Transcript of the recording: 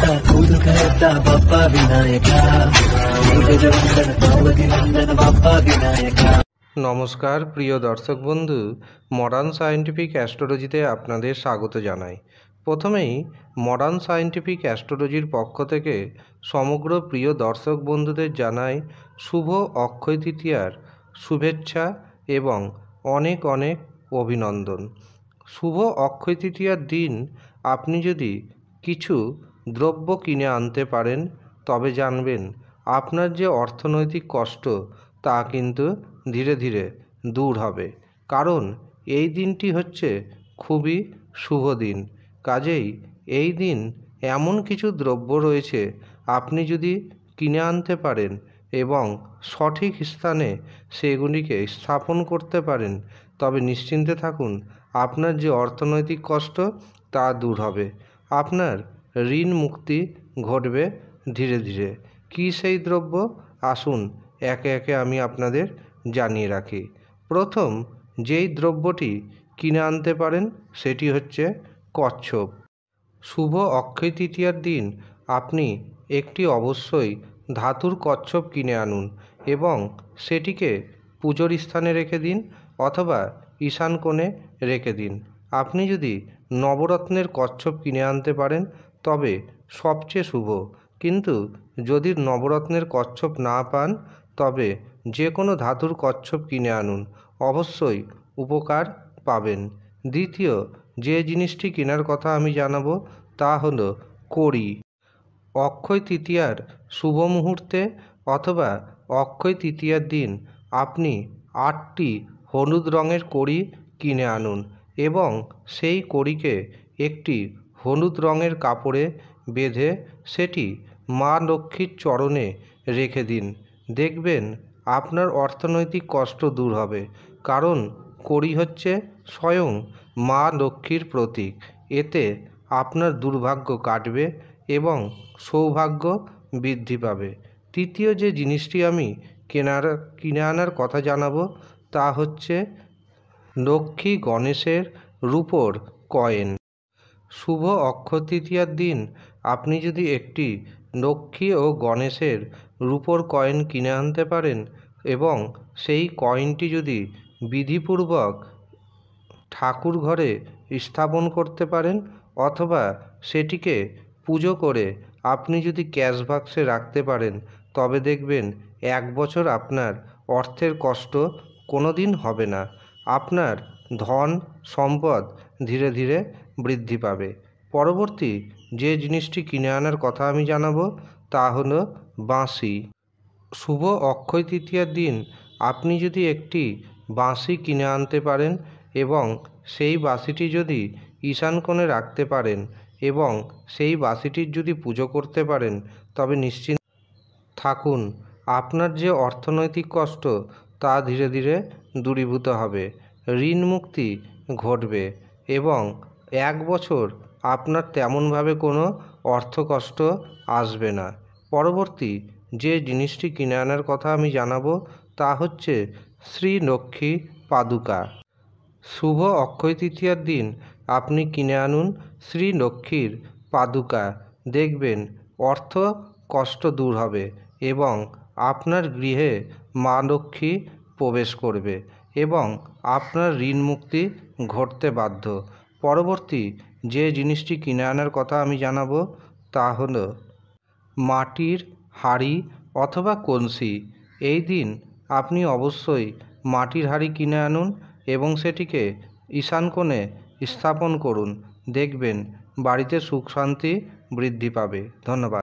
కర్త కూతుకర్త బప్ప নমস্কার প্রিয় দর্শক বন্ধু মডার্ন সায়েন্টিফিক অ্যাস্ট্রোলজিতে আপনাদের স্বাগত জানাই প্রথমেই মডার্ন সায়েন্টিফিক অ্যাস্ট্রোলজির পক্ষ থেকে সমগ্র প্রিয় দর্শক বন্ধুদের জানাই শুভ অক্ষয় তৃতীয়ার শুভেচ্ছা এবং অনেক অনেক অভিনন্দন শুভ অক্ষয় তৃতীয়ার দিন আপনি যদি কিছু দ্রব্য কিনে আনতে পারেন তবে জানবেন আপনার যে অর্থনৈতিক কষ্ট তা কিন্তু ধীরে ধীরে দূর হবে কারণ এই দিনটি হচ্ছে খুবই শুভ দিন কাজেই এই দিন এমন কিছু দ্রব্য রয়েছে আপনি যদি কিনে আনতে পারেন এবং সঠিক স্থানে সেগুলিকে স্থাপন করতে পারেন তবে নিশ্চিন্তে থাকুন আপনার যে অর্থনৈতিক কষ্ট তা দূর হবে আপনার ঋণ মুক্তি ঘটবে ধীরে ধীরে কী সেই দ্রব্য আসুন একে একে আমি আপনাদের জানিয়ে রাখি প্রথম যেই দ্রব্যটি কিনে আনতে পারেন সেটি হচ্ছে কচ্ছপ শুভ অক্ষয় তৃতীয়ার দিন আপনি একটি অবশ্যই ধাতুর কচ্ছপ কিনে আনুন এবং সেটিকে পুজোর স্থানে রেখে দিন অথবা ঈশান কোণে রেখে দিন আপনি যদি নবরত্নের কচ্ছপ কিনে আনতে পারেন তবে সবচেয়ে শুভ কিন্তু যদি নবরত্নের কচ্ছপ না পান তবে যে কোনো ধাতুর কচ্ছপ কিনে আনুন অবশ্যই উপকার পাবেন দ্বিতীয় যে জিনিসটি কেনার কথা আমি জানাবো তা হল কড়ি অক্ষয় তৃতীয়ার শুভ মুহূর্তে অথবা অক্ষয় তৃতীয়ার দিন আপনি আটটি হলুদ রঙের কড়ি কিনে আনুন এবং সেই কড়িকে একটি হলুদ রঙের কাপড়ে বেঁধে সেটি মা লক্ষ্মীর চরণে রেখে দিন দেখবেন আপনার অর্থনৈতিক কষ্ট দূর হবে কারণ কড়ি হচ্ছে স্বয়ং মা লক্ষ্মীর প্রতীক এতে আপনার দুর্ভাগ্য কাটবে এবং সৌভাগ্য বৃদ্ধি পাবে তৃতীয় যে জিনিসটি আমি কেনার কিনে আনার কথা জানাব তা হচ্ছে লক্ষ্মী গণেশের রূপর কয়েন শুভ অক্ষয় তৃতীয়ার দিন আপনি যদি একটি লক্ষ্মী ও গণেশের রূপোর কয়েন কিনে আনতে পারেন এবং সেই কয়েনটি যদি বিধিপূর্বক ঠাকুর ঘরে স্থাপন করতে পারেন অথবা সেটিকে পুজো করে আপনি যদি ক্যাশ বাক্সে রাখতে পারেন তবে দেখবেন এক বছর আপনার অর্থের কষ্ট কোনো দিন হবে না আপনার ধন সম্পদ ধীরে ধীরে বৃদ্ধি পাবে পরবর্তী যে জিনিসটি কিনে আনার কথা আমি জানাবো তা হলো বাঁশি শুভ অক্ষয় তৃতীয়ার দিন আপনি যদি একটি বাঁশি কিনে আনতে পারেন এবং সেই বাঁশিটি যদি ঈশান কোণে রাখতে পারেন এবং সেই বাঁশিটির যদি পুজো করতে পারেন তবে নিশ্চিন্ত থাকুন আপনার যে অর্থনৈতিক কষ্ট তা ধীরে ধীরে দূরীভূত হবে ঋণ মুক্তি ঘটবে এবং এক বছর আপনার তেমনভাবে কোনো অর্থকষ্ট আসবে না পরবর্তী যে জিনিসটি কিনে আনার কথা আমি জানাবো তা হচ্ছে শ্রী লক্ষ্মী পাদুকা শুভ অক্ষয় তৃতীয়ার দিন আপনি কিনে আনুন শ্রী লক্ষ্মীর পাদুকা দেখবেন অর্থ কষ্ট দূর হবে এবং আপনার গৃহে মা লক্ষ্মী প্রবেশ করবে এবং আপনার ঋণ মুক্তি ঘটতে বাধ্য পরবর্তী যে জিনিসটি কিনে আনার কথা আমি জানাবো তা হল মাটির হাঁড়ি অথবা কনসি এই দিন আপনি অবশ্যই মাটির হাঁড়ি কিনে আনুন এবং সেটিকে ঈশান কোণে স্থাপন করুন দেখবেন বাড়িতে সুখ শান্তি বৃদ্ধি পাবে ধন্যবাদ